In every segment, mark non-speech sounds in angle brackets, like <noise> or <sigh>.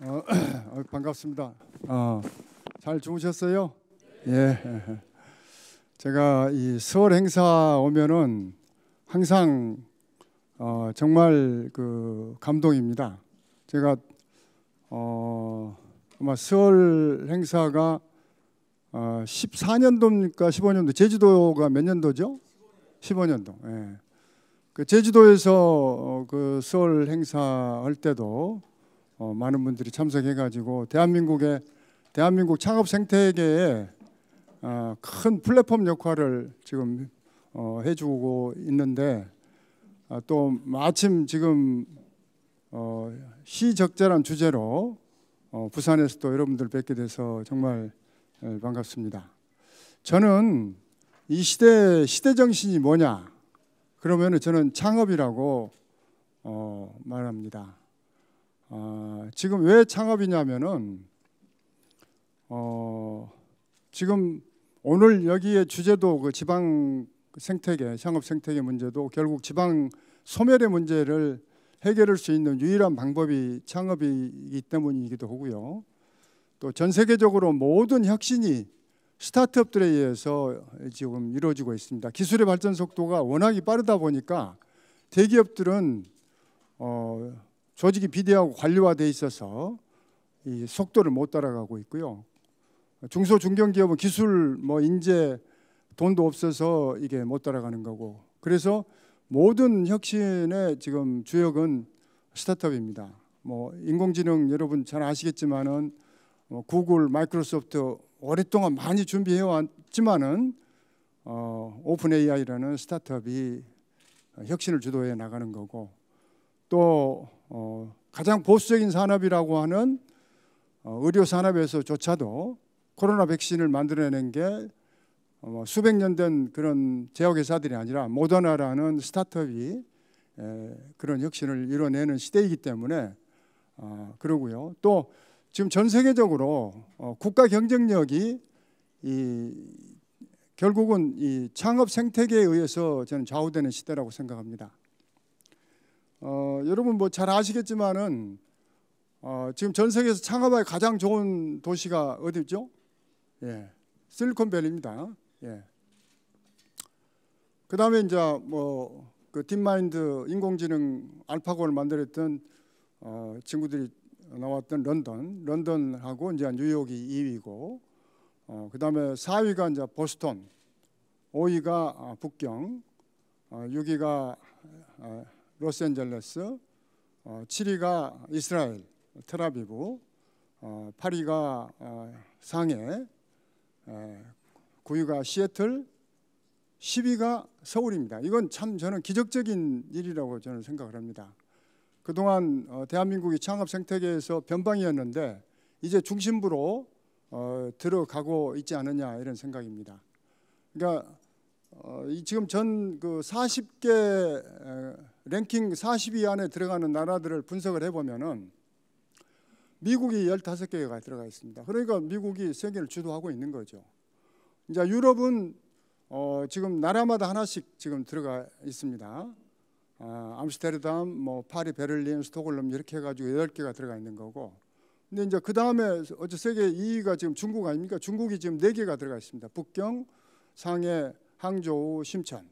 어, <clears throat> 어, 반갑습니다. 어, 잘 주무셨어요? 예. <laughs> 제가 이 서울 행사 오면은 항상 어, 정말 그 감동입니다. 제가 어, 아마 서울 행사가 어, 14년도입니까 15년도 제주도가 몇 년도죠? 15년도. 예. 그 제주도에서 어, 그 서울 행사 할 때도 어, 많은 분들이 참석해가지고 대한민국의 대한민국 창업 생태계에 어, 큰 플랫폼 역할을 지금 어, 해주고 있는데 아, 또 마침 지금 어, 시적절한 주제로 어, 부산에서 또 여러분들 뵙게 돼서 정말 예, 반갑습니다. 저는 이 시대 시대 정신이 뭐냐 그러면은 저는 창업이라고 어, 말합니다. 아, 지금 왜 창업이냐면은 어, 지금 오늘 여기에 주제도 그 지방 생태계, 창업 생태계 문제도 결국 지방 소멸의 문제를 해결할 수 있는 유일한 방법이 창업이기 때문이기도 하고요. 또 전 세계적으로 모든 혁신이 스타트업들에 의해서 지금 이루어지고 있습니다. 기술의 발전 속도가 워낙 빠르다 보니까 대기업들은 어, 조직이 비대하고 관료화돼 있어서 이 속도를 못 따라가고 있고요. 중소 중견 기업은 기술 뭐 인재 돈도 없어서 이게 못 따라가는 거고. 그래서 모든 혁신의 지금 주역은 스타트업입니다. 뭐 인공지능 여러분 잘 아시겠지만은 뭐 구글, 마이크로소프트 오랫동안 많이 준비해 왔지만은 어, 오픈 AI라는 스타트업이 혁신을 주도해 나가는 거고 또 어, 가장 보수적인 산업이라고 하는 어, 의료 산업에서조차도 코로나 백신을 만들어낸 게 어, 뭐 수백 년 된 그런 제약 회사들이 아니라 모더나라는 스타트업이 에, 그런 혁신을 이뤄내는 시대이기 때문에 어, 그러고요. 또 지금 전 세계적으로 어, 국가 경쟁력이 이, 결국은 이 창업 생태계에 의해서 저는 좌우되는 시대라고 생각합니다. 여러분 뭐 잘 아시겠지만은 어, 지금 전 세계에서 창업하기 가장 좋은 도시가 어디죠? 예, 실리콘밸리입니다. 예. 그다음에 이제 뭐그 딥마인드 인공지능 알파고를 만들었던 어, 친구들이 나왔던 런던, 런던하고 이제 뉴욕이 2위고, 어, 그다음에 4위가 이제 보스턴, 5위가 아, 북경, 어, 6위가 어, 아, 로스앤젤레스, 7위가 어, 이스라엘 테라비브, 8위가 어, 어, 상해, 9위가 시애틀, 10위가 서울입니다. 이건 참 저는 기적적인 일이라고 저는 생각을 합니다. 그동안 대한민국이 창업 생태계에서 변방이었는데 이제 중심부로 들어가고 있지 않느냐 이런 생각입니다. 그러니까 지금 전 40개 그 랭킹 40위 안에 들어가는 나라들을 분석을 해보면은 미국이 15개가 들어가 있습니다. 그러니까 미국이 세계를 주도하고 있는 거죠. 이제 유럽은 어 지금 나라마다 하나씩 지금 들어가 있습니다. 아, 암스테르담, 뭐 파리, 베를린, 스톡홀름 이렇게 해가지고 8개가 들어가 있는 거고 근데 이제 그 다음에 어째 세계 2위가 지금 중국 아닙니까? 중국이 지금 4개가 들어가 있습니다. 북경, 상해, 항저우, 심천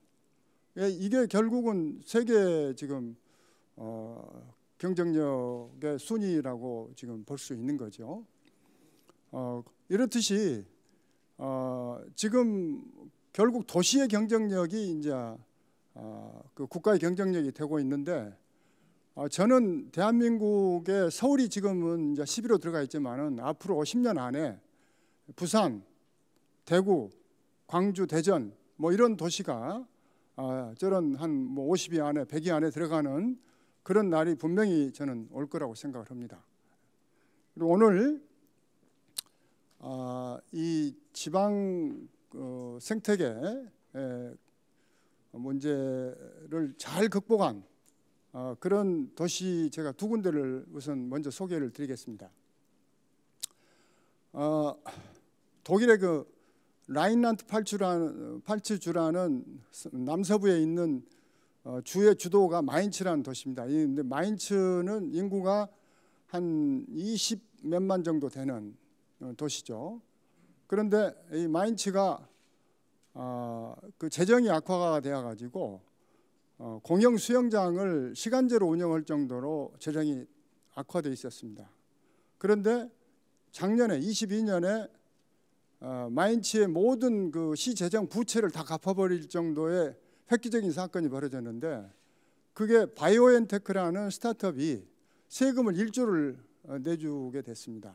그러니까 이게 결국은 세계 지금 어, 경쟁력의 순위라고 지금 볼 수 있는 거죠. 어, 이렇듯이 어, 지금 결국 도시의 경쟁력이 이제 어, 그 국가의 경쟁력이 되고 있는데 어, 저는 대한민국의 서울이 지금은 이제 10위로 들어가 있지만은 앞으로 50년 안에 부산, 대구, 광주, 대전 뭐 이런 도시가 아, 저런 한뭐 50위 안에 100위 안에 들어가는 그런 날이 분명히 저는 올 거라고 생각을 합니다. 그리고 오늘 아, 이 지방 어, 생태계 문제를 잘 극복한 어, 그런 도시 제가 두 군데를 우선 먼저 소개를 드리겠습니다. 어, 독일의 그 라인란트 팔츠주라는 남서부에 있는 어, 주의 주도가 마인츠라는 도시입니다. 근데 마인츠는 인구가 한20 몇만 정도 되는 어, 도시죠. 그런데 이 마인츠가 어, 그 재정이 악화가 되어가지고 공영 수영장을 시간제로 운영할 정도로 재정이 악화돼 있었습니다. 그런데 작년에 22년에 어, 마인츠의 모든 그 시재정 부채를 다 갚아버릴 정도의 획기적인 사건이 벌어졌는데 그게 바이오엔테크라는 스타트업이 세금을 1조를 어, 내주게 됐습니다.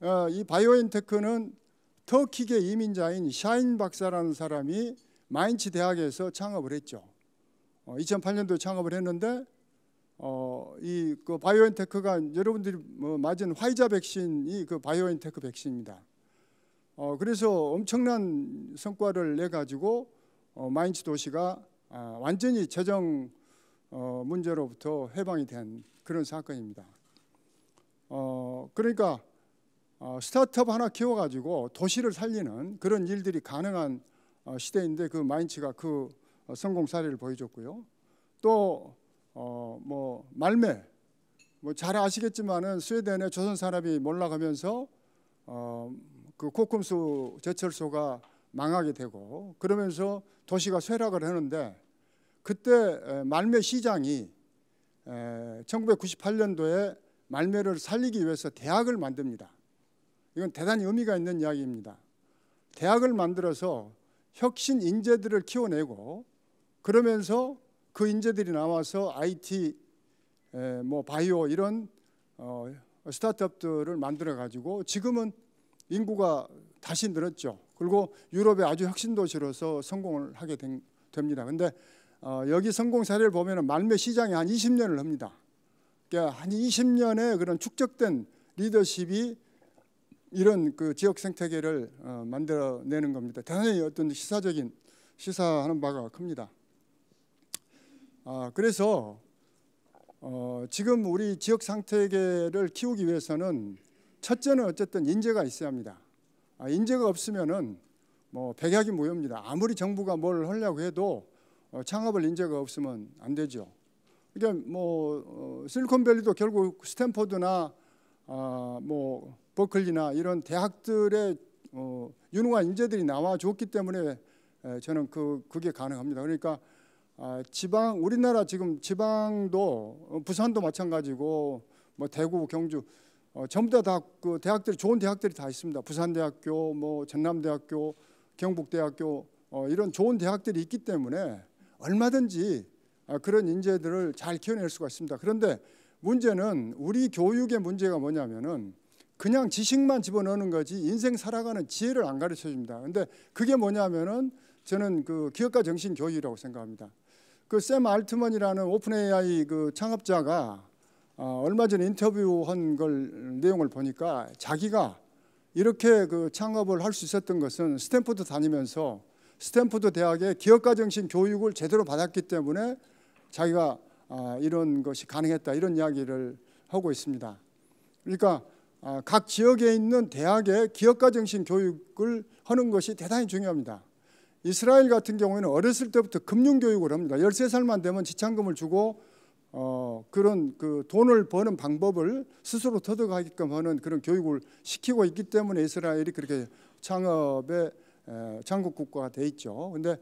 어, 이 바이오엔테크는 터키계 이민자인 샤인 박사라는 사람이 마인츠 대학에서 창업을 했죠. 2008년도 창업을 했는데 이그 바이오엔테크가 여러분들이 뭐 맞은 화이자 백신이 그 바이오엔테크 백신입니다. 어, 그래서 엄청난 성과를 내 가지고 어, 마인츠 도시가 아, 완전히 재정 어, 문제로부터 해방이 된 그런 사건입니다. 어, 그러니까 어, 스타트업 하나 키워가지고 도시를 살리는 그런 일들이 가능한 어, 시대인데 그 마인츠가 그 어, 성공 사례를 보여줬고요. 또뭐 어, 말매 뭐 잘 아시겠지만은 스웨덴의 조선 산업이 몰락하면서 어, 그코 k u 수 제철소가 망하게 되고 그러면서 도시가 쇠락을 하는데 그때 말매 시장이 1998년도에 말매를 살리기 위해서 대학을 만듭니다. 이건 대단히 의미가 있는 이야기입니다. 대학을 만들어서 혁신 인재들을 키워내고 그러면서 그 인재들이 나와서 IT, 뭐 바이오 이런 어, 스타트업들을 만들어 가지고 지금은 인구가 다시 늘었죠. 그리고 유럽의 아주 혁신 도시로서 성공을 하게 된, 됩니다. 근데 어, 여기 성공 사례를 보면은 말매 시장이 한 20년을 합니다. 그러니까 한 20년의 그런 축적된 리더십이 이런 그 지역 생태계를 어, 만들어내는 겁니다. 대단히 어떤 시사적인 시사하는 바가 큽니다. 아, 그래서 어, 지금 우리 지역 생태계를 키우기 위해서는 첫째는 어쨌든 인재가 있어야 합니다. 아, 인재가 없으면은 뭐 백약이 무효입니다. 아무리 정부가 뭘 하려고 해도 어, 창업을 인재가 없으면 안 되죠. 그러뭐 그러니까 어, 실리콘밸리도 결국 스탠퍼드나 아, 뭐 버클리나 이런 대학들의 어, 유능한 인재들이 나와줬기 때문에 저는 그 그게 가능합니다. 그러니까 아, 지방 우리나라 지금 지방도 부산도 마찬가지고 뭐 대구 경주 어, 전부 다그 대학들이 좋은 대학들이 다 있습니다. 부산대학교, 뭐 전남대학교, 경북대학교 어, 이런 좋은 대학들이 있기 때문에 얼마든지 어, 그런 인재들을 잘 키워낼 수가 있습니다. 그런데 문제는 우리 교육의 문제가 뭐냐면은 그냥 지식만 집어넣는 거지 인생 살아가는 지혜를 안 가르쳐 줍니다. 근데 그게 뭐냐면은 저는 그 기업가 정신 교육이라고 생각합니다. 그 샘 알트먼이라는 오픈 AI 그 창업자가 어, 얼마 전에 인터뷰한 걸 내용을 보니까 자기가 이렇게 그 창업을 할 수 있었던 것은 스탠포드 다니면서 스탠포드 대학의 기업가 정신 교육을 제대로 받았기 때문에 자기가 아, 이런 것이 가능했다 이런 이야기를 하고 있습니다. 그러니까 아, 각 지역에 있는 대학의 기업가 정신 교육을 하는 것이 대단히 중요합니다. 이스라엘 같은 경우에는 어렸을 때부터 금융 교육을 합니다. 13살만 되면 지참금을 주고 어, 그런 그 돈을 버는 방법을 스스로 터득하게끔 하는 그런 교육을 시키고 있기 때문에 이스라엘이 그렇게 창업의 창국 국가가 돼 있죠. 근데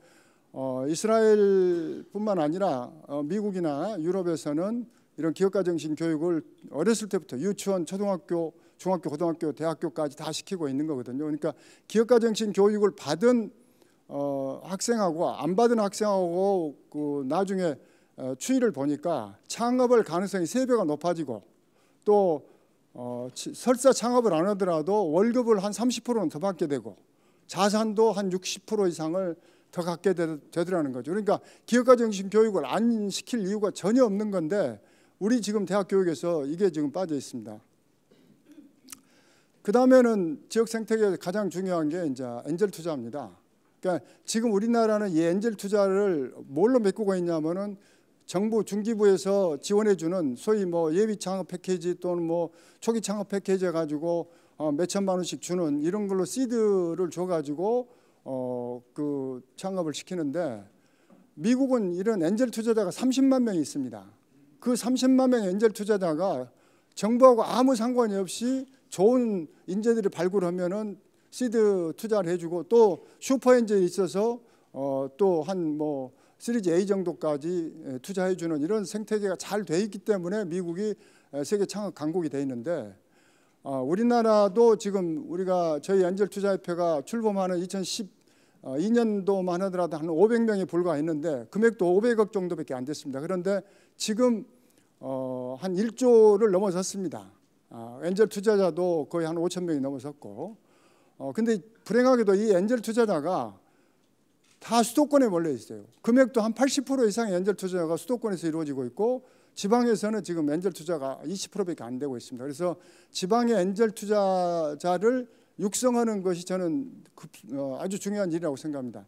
어, 이스라엘뿐만 아니라 어, 미국이나 유럽에서는 이런 기업가 정신 교육을 어렸을 때부터 유치원, 초등학교, 중학교, 고등학교, 대학교까지 다 시키고 있는 거거든요. 그러니까 기업가 정신 교육을 받은 어, 학생하고 안 받은 학생하고 그 나중에 어, 추이를 보니까 창업을 가능성이 세배가 높아지고 또 어, 설사 창업을 안 하더라도 월급을 한 30%는 더 받게 되고 자산도 한 60% 이상을 더 갖게 되, 되더라는 거죠. 그러니까 기업가 정신 교육을 안 시킬 이유가 전혀 없는 건데 우리 지금 대학 교육에서 이게 지금 빠져 있습니다. 그 다음에는 지역 생태계에서 가장 중요한 게 이제 엔젤 투자입니다. 그러니까 지금 우리나라는 이 엔젤 투자를 뭘로 메꾸고 있냐면은 정부 중기부에서 지원해주는 소위 뭐 예비 창업 패키지 또는 뭐 초기 창업 패키지 가지고 어, 몇 천만 원씩 주는 이런 걸로 시드를 줘가지고 어, 그 창업을 시키는데 미국은 이런 엔젤 투자자가 30만 명이 있습니다. 그 30만 명의 엔젤 투자자가 정부하고 아무 상관이 없이 좋은 인재들을 발굴하면은 시드 투자를 해주고 또 슈퍼 엔젤이 있어서 어, 또한뭐 시리즈 A 정도까지 투자해주는 이런 생태계가 잘 돼 있기 때문에 미국이 세계 창업 강국이 돼 있는데 아, 우리나라도 지금 우리가 저희 엔젤 투자협회가 출범하는 2012년도만 어, 하더라도 한 500명이 불과했는데 금액도 500억 정도밖에 안 됐습니다. 그런데 지금 어, 한 1조를 넘어섰습니다. 아, 엔젤 투자자도 거의 한 5천 명이 넘어섰고 어, 근데 불행하게도 이 엔젤 투자자가 다 수도권에 몰려 있어요. 금액도 한 80% 이상의 엔젤 투자가 수도권에서 이루어지고 있고 지방에서는 지금 엔젤 투자가 20%밖에 안 되고 있습니다. 그래서 지방의 엔젤 투자자를 육성하는 것이 저는 어, 아주 중요한 일이라고 생각합니다.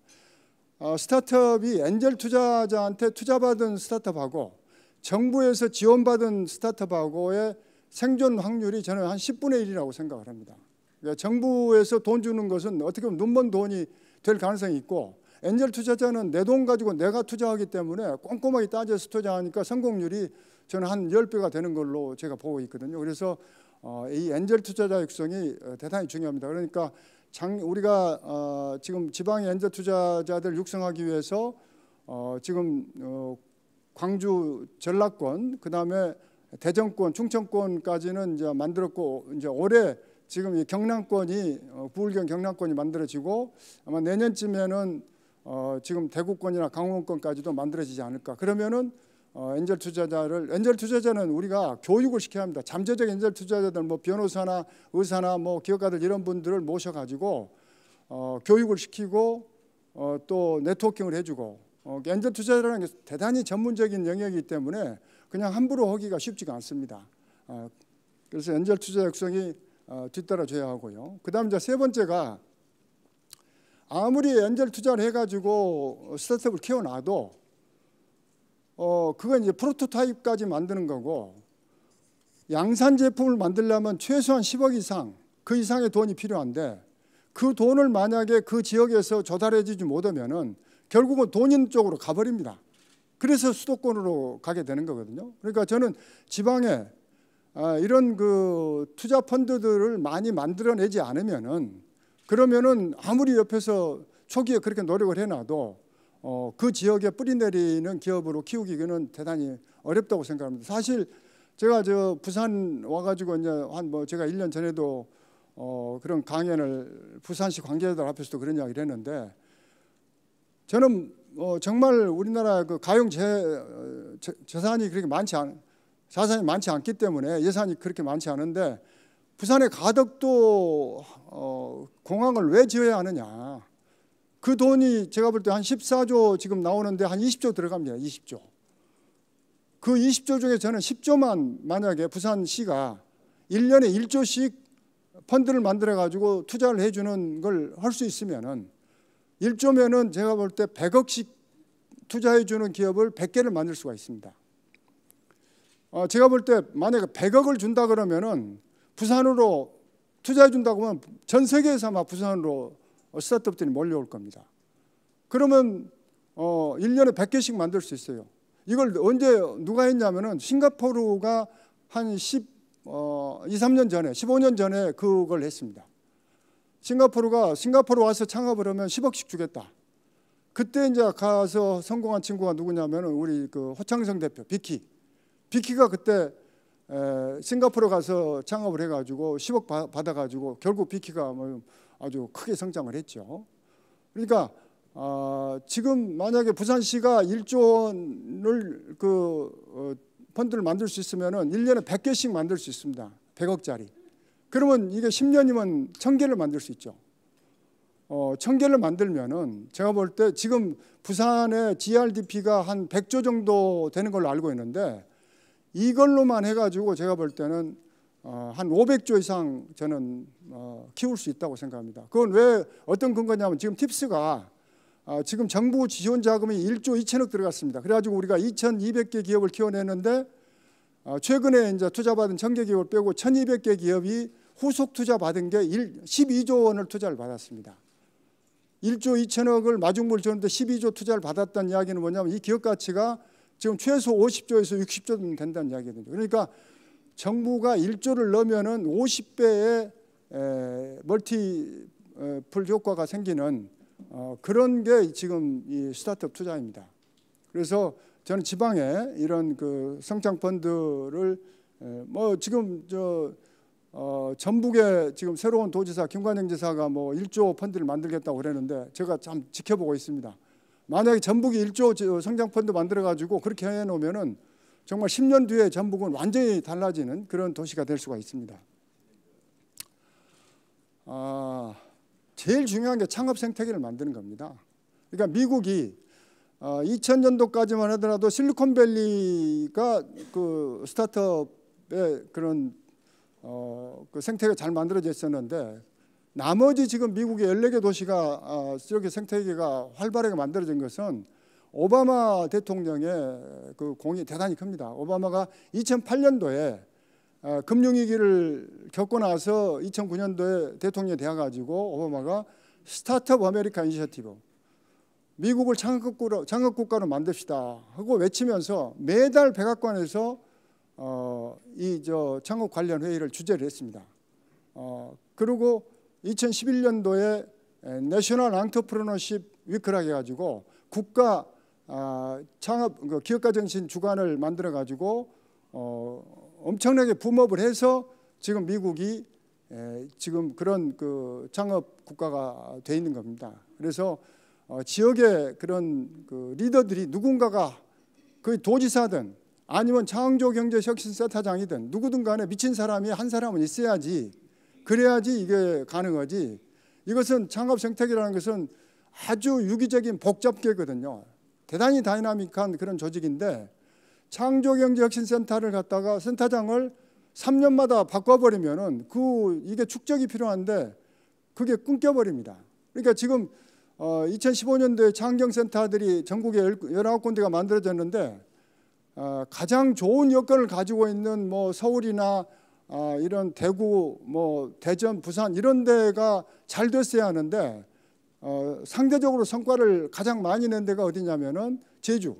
어, 스타트업이 엔젤 투자자한테 투자받은 스타트업하고 정부에서 지원받은 스타트업하고의 생존 확률이 저는 한 10분의 1이라고 생각을 합니다. 그러니까 정부에서 돈 주는 것은 어떻게 보면 눈먼 돈이 될 가능성이 있고 엔젤 투자자는 내 돈 가지고 내가 투자하기 때문에 꼼꼼하게 따져서 투자하니까 성공률이 저는 한 10배가 되는 걸로 제가 보고 있거든요. 그래서 어, 이 엔젤 투자자 육성이 어, 대단히 중요합니다. 그러니까 우리가 어, 지금 지방의 엔젤 투자자들 육성하기 위해서 지금 광주 전라권 그다음에 대전권 충청권까지는 이제 만들었고 이제 올해 지금 이 경남권이 부울경 경남권이 만들어지고 아마 내년쯤에는 어, 지금 대구권이나 강원권까지도 만들어지지 않을까. 그러면은 어, 엔젤 투자자를 엔젤 투자자는 우리가 교육을 시켜야 합니다. 잠재적 엔젤 투자자들 뭐 변호사나 의사나 뭐 기업가들 이런 분들을 모셔가지고 어, 교육을 시키고 어, 또 네트워킹을 해주고 어, 엔젤 투자라는 자게 대단히 전문적인 영역이기 때문에 그냥 함부로 하기가 쉽지가 않습니다. 어, 그래서 엔젤 투자 역성이 어, 뒤따라줘야 하고요. 그다음 이제 세 번째가 아무리 엔젤 투자를 해가지고 스타트업을 키워놔도 어 그건 이제 프로토타입까지 만드는 거고 양산 제품을 만들려면 최소한 10억 이상 그 이상의 돈이 필요한데 그 돈을 만약에 그 지역에서 조달해지지 못하면은 결국은 돈인 쪽으로 가버립니다. 그래서 수도권으로 가게 되는 거거든요. 그러니까 저는 지방에 아, 이런 그 투자 펀드들을 많이 만들어내지 않으면은 그러면은 아무리 옆에서 초기에 그렇게 노력을 해놔도 어, 그 지역에 뿌리 내리는 기업으로 키우기는 대단히 어렵다고 생각합니다. 사실 제가 저 부산 와가지고 이제 한 뭐 제가 1년 전에도 어, 그런 강연을 부산시 관계자들 앞에서도 그런 이야기를 했는데 저는 어, 정말 우리나라 그 가용 어, 재, 재산이 그렇게 많지 않 자산이 많지 않기 때문에 예산이 그렇게 많지 않은데 부산의 가덕도 어, 공항을 왜 지어야 하느냐. 그 돈이 제가 볼 때 한 14조 지금 나오는데 한 20조 들어갑니다. 20조. 그 20조 중에 저는 10조만 만약에 부산시가 1년에 1조씩 펀드를 만들어 가지고 투자를 해 주는 걸 할 수 있으면은 1조면은 제가 볼 때 100억씩 투자해 주는 기업을 100개를 만들 수가 있습니다. 어, 제가 볼 때 만약에 100억을 준다 그러면은 부산으로 투자해 준다고 하면 전 세계에서 아마 부산으로 스타트업들이 몰려올 겁니다. 그러면 어 1년에 100개씩 만들 수 있어요. 이걸 언제 누가 했냐면은 싱가포르가 한 10, 어, 2, 3년 전에 15년 전에 그걸 했습니다. 싱가포르가 싱가포르 와서 창업을 하면 10억씩 주겠다. 그때 이제 가서 성공한 친구가 누구냐면은 우리 그 호창성 대표 비키. 비키가 그때 에, 싱가포르 가서 창업을 해가지고 10억 받아가지고 결국 비키가 뭐 아주 크게 성장을 했죠. 그러니까 어, 지금 만약에 부산시가 1조 원을 그 어, 펀드를 만들 수있으면 1년에 100개씩 만들 수 있습니다. 100억짜리. 그러면 이게 10년이면 1000개를 만들 수 있죠. 어, 1000개를 만들면은 제가 볼 때 지금 부산의 GRDP가 한 100조 정도 되는 걸로 알고 있는데 이걸로만 해가지고 제가 볼 때는 어, 한 500조 이상 저는 어, 키울 수 있다고 생각합니다. 그건 왜 어떤 근거냐면 지금 팁스가 어, 지금 정부 지원 자금이 1조 2천억 들어갔습니다. 그래가지고 우리가 2,200개 기업을 키워내는데 어, 최근에 이제 투자받은 1,000개 기업을 빼고 1,200개 기업이 후속 투자 받은 게 1, 12조 원을 투자를 받았습니다. 1조 2천억을 마중물 줬는데 12조 투자를 받았다는 이야기는 뭐냐면 이 기업 가치가 지금 최소 50조에서 60조는 된다는 이야기거든요. 그러니까 정부가 1조를 넣으면은 50배의 멀티풀 어, 효과가 생기는 어, 그런 게 지금 이 스타트업 투자입니다. 그래서 저는 지방에 이런 그 성장 펀드를 뭐 지금 저 어, 전북에 지금 새로운 도지사 김관영 지사가 뭐 1조 펀드를 만들겠다고 그랬는데 제가 참 지켜보고 있습니다. 만약에 전북이 1조 성장 펀드 만들어 가지고 그렇게 해 놓으면은 정말 10년 뒤에 전북은 완전히 달라지는 그런 도시가 될 수가 있습니다. 아, 제일 중요한 게 창업 생태계를 만드는 겁니다. 그러니까 미국이 2000년도까지만 아, 하더라도 실리콘밸리가 그 스타트업의 그런 어, 그 생태계 잘 만들어져 있었는데 나머지 지금 미국의 14개 도시가 아, 지역의 생태계가 활발하게 만들어진 것은 오바마 대통령의 그 공이 대단히 큽니다. 오바마가 2008년도에 아, 금융위기를 겪고 나서 2009년도에 대통령이 되어가지고 오바마가 스타트업 아메리카 인니셔티브 미국을 창업국가로, 창업국가로 만듭시다 하고 외치면서 매달 백악관에서 어, 이저 창업 관련 회의를 주재를 했습니다. 어, 그리고 2011년도에 내셔널 앙터프로너십 위크라고 해가지고 국가 아, 창업 그 기업가 정신 주관을 만들어 가지고 어, 엄청나게 붐업을 해서 지금 미국이 지금 그런 그 창업 국가가 돼 있는 겁니다. 그래서 어, 지역의 그런 그 리더들이 누군가가 그 도지사든 아니면 창조경제혁신센터장이든 누구든 간에 미친 사람이 한 사람은 있어야지 그래야지 이게 가능하지. 이것은 창업 생태계라는 것은 아주 유기적인 복잡계거든요. 대단히 다이나믹한 그런 조직인데 창조경제혁신센터를 갖다가 센터장을 3년마다 바꿔버리면그 이게 축적이 필요한데 그게 끊겨버립니다. 그러니까 지금 어 2015년도에 창경센터들이 전국에 19군데가 만들어졌는데 어 가장 좋은 여건을 가지고 있는 뭐 서울이나 아, 이런 대구, 뭐 대전, 부산 이런 데가 잘 됐어야 하는데 어, 상대적으로 성과를 가장 많이 낸 데가 어디냐면은 제주.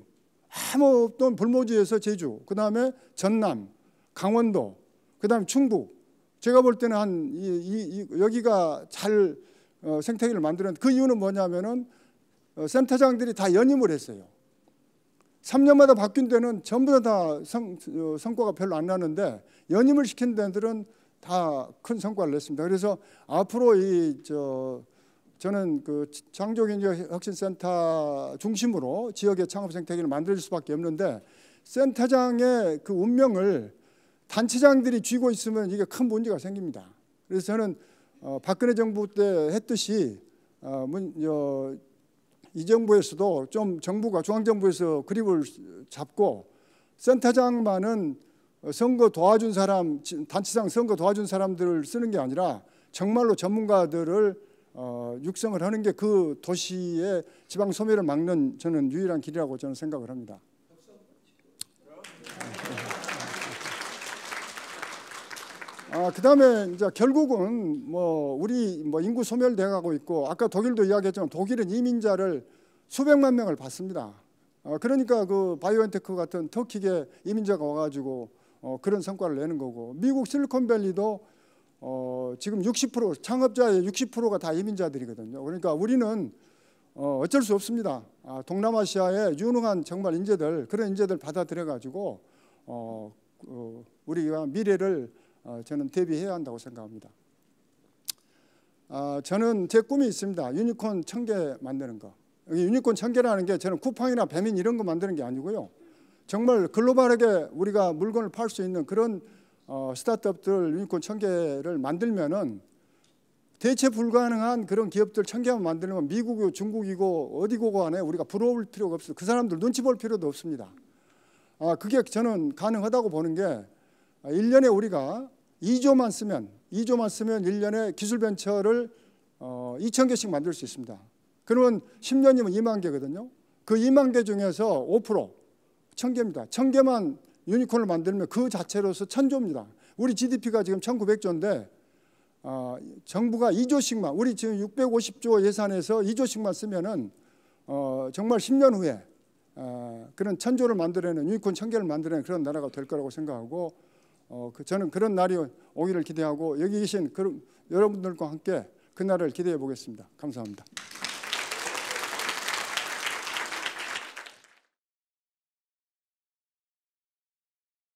아무 없던 불모지에서 제주, 그 다음에 전남, 강원도, 그 다음에 충북. 제가 볼 때는 한 이, 이, 이, 여기가 잘 어, 생태계를 만드는 그 이유는 뭐냐면은 어, 센터장들이 다 연임을 했어요. 3년마다 바뀐 데는 전부 다 성, 어, 성과가 별로 안 나는데 연임을 시킨 데들은 다 큰 성과를 냈습니다. 그래서 앞으로 이 저 저는 그창조경제혁신센터 중심으로 지역의 창업 생태계를 만들 수밖에 없는데 센터장의 그 운명을 단체장들이 쥐고 있으면 이게 큰 문제가 생깁니다. 그래서 저는 어, 박근혜 정부 때 했듯이 어, 문, 어, 이 정부에서도 좀 정부가 중앙정부에서 그립을 잡고 센터장만은 선거 도와준 사람 단체장 선거 도와준 사람들을 쓰는 게 아니라 정말로 전문가들을 어, 육성을 하는 게 그 도시의 지방 소멸을 막는 저는 유일한 길이라고 저는 생각을 합니다. 아, 그다음에 이제 결국은 뭐 우리 뭐 인구 소멸돼 가고 있고 아까 독일도 이야기했지만 독일은 이민자를 수백만 명을 받습니다. 어, 그러니까 그 바이오엔테크 같은 터키계 이민자가 와가지고 어, 그런 성과를 내는 거고 미국 실리콘밸리도 어, 지금 60% 창업자의 60%가 다 이민자들이거든요. 그러니까 우리는 어, 어쩔 수 없습니다. 아, 동남아시아의 유능한 정말 인재들 그런 인재들 받아들여 가지고 어, 어, 우리가 미래를 어, 저는 대비해야 한다고 생각합니다. 아, 저는 제 꿈이 있습니다. 유니콘 천개 만드는 거. 유니콘 천 개라는 게 저는 쿠팡이나 배민 이런 거 만드는 게 아니고요. 정말 글로벌하게 우리가 물건을 팔 수 있는 그런 어, 스타트업들 유니콘 천 개를 만들면은 대체 불가능한 그런 기업들 천 개만 만들면 미국이고 중국이고 어디고 간에 우리가 부러울 필요가 없어요. 그 사람들 눈치 볼 필요도 없습니다. 아, 그게 저는 가능하다고 보는 게 1년에 아, 우리가 2조만 쓰면 2조만 쓰면 1년에 기술 벤처를 어, 2천 개씩 만들 수 있습니다. 그러면 10년이면 2만 개거든요. 그 2만 개 중에서 5% 1000개입니다. 1000개만 유니콘을 만들면 그 자체로서 1000조입니다. 우리 GDP가 지금 1900조인데 어, 정부가 2조씩만 우리 지금 650조 예산에서 2조씩만 쓰면은 어, 정말 10년 후에 어, 그런 천조를 만들어내는 유니콘 천개를 만들어내는 그런 나라가 될 거라고 생각하고 어, 그 저는 그런 날이 오기를 기대하고 여기 계신 그 여러분들과 함께 그날을 기대해 보겠습니다. 감사합니다.